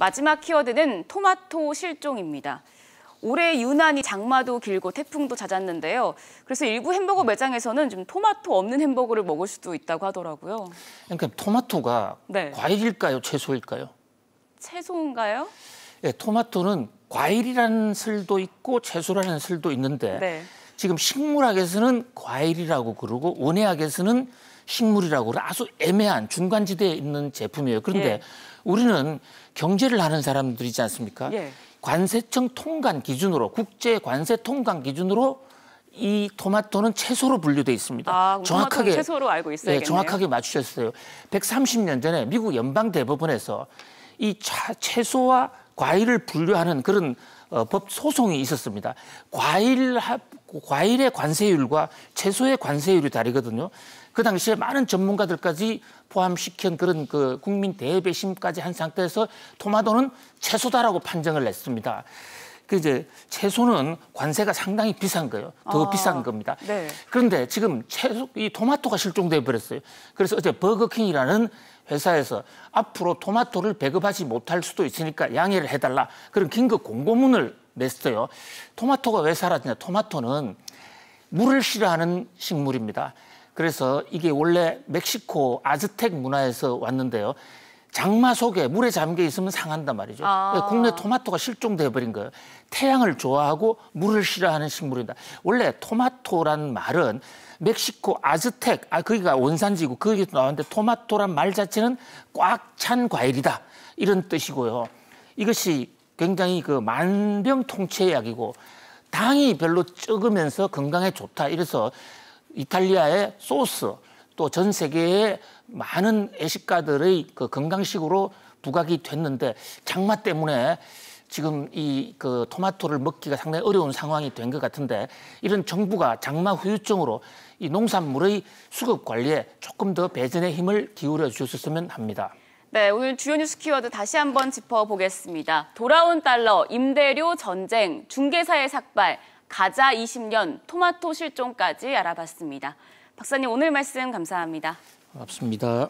마지막 키워드는 토마토 실종입니다. 올해 유난히 장마도 길고 태풍도 잦았는데요. 그래서 일부 햄버거 매장에서는 좀 토마토 없는 햄버거를 먹을 수도 있다고 하더라고요. 그러니까 토마토가 네. 과일일까요, 채소일까요? 채소인가요? 예, 토마토는 과일이라는 슬도 있고 채소라는 슬도 있는데 네. 지금 식물학에서는 과일이라고 그러고 원예학에서는 식물이라고 아주 애매한 중간지대에 있는 제품이에요. 그런데 예. 우리는 경제를 하는 사람들이지 않습니까? 예. 관세청 통관 기준으로 국제 관세 통관 기준으로 이 토마토는 채소로 분류돼 있습니다. 아, 정확하게 채소로 알고 있어요. 네, 정확하게 맞추셨어요. 130년 전에 미국 연방 대법원에서 이 차, 채소와 과일을 분류하는 그런 어, 법 소송이 있었습니다. 과일 과일의 관세율과 채소의 관세율이 다르거든요. 그 당시에 많은 전문가들까지 포함시킨 그런 그 국민 대배심까지 한 상태에서 토마토는 채소다라고 판정을 냈습니다. 그 이제 채소는 관세가 상당히 비싼 거예요. 더 아, 비싼 겁니다. 네. 그런데 지금 채소 이 토마토가 실종돼 버렸어요. 그래서 어제 버거킹이라는 회사에서 앞으로 토마토를 배급하지 못할 수도 있으니까 양해를 해달라 그런 긴급 공고문을 냈어요. 토마토가 왜 사라지냐? 토마토는 물을 싫어하는 식물입니다. 그래서 이게 원래 멕시코 아즈텍 문화에서 왔는데요. 장마 속에 물에 잠겨 있으면 상한단 말이죠. 아. 국내 토마토가 실종돼 버린 거예요. 태양을 좋아하고 물을 싫어하는 식물이다. 원래 토마토란 말은 멕시코 아즈텍 아 거기가 원산지고 거기서 나왔는데 토마토란 말 자체는 꽉 찬 과일이다 이런 뜻이고요. 이것이 굉장히 그만병통치 약이고 당이 별로 적으면서 건강에 좋다. 이래서 이탈리아의 소스 또 전 세계의 많은 애식가들의 그 건강식으로 부각이 됐는데 장마 때문에 지금 이 그 토마토를 먹기가 상당히 어려운 상황이 된 것 같은데 이런 정부가 장마 후유증으로 이 농산물의 수급 관리에 조금 더 배전의 힘을 기울여 주셨으면 합니다. 네, 오늘 주요 뉴스 키워드 다시 한번 짚어보겠습니다. 돌아온 달러, 임대료 전쟁, 중개사의 삭발, 가자 20년, 토마토 실종까지 알아봤습니다. 박사님 오늘 말씀 감사합니다. 고맙습니다.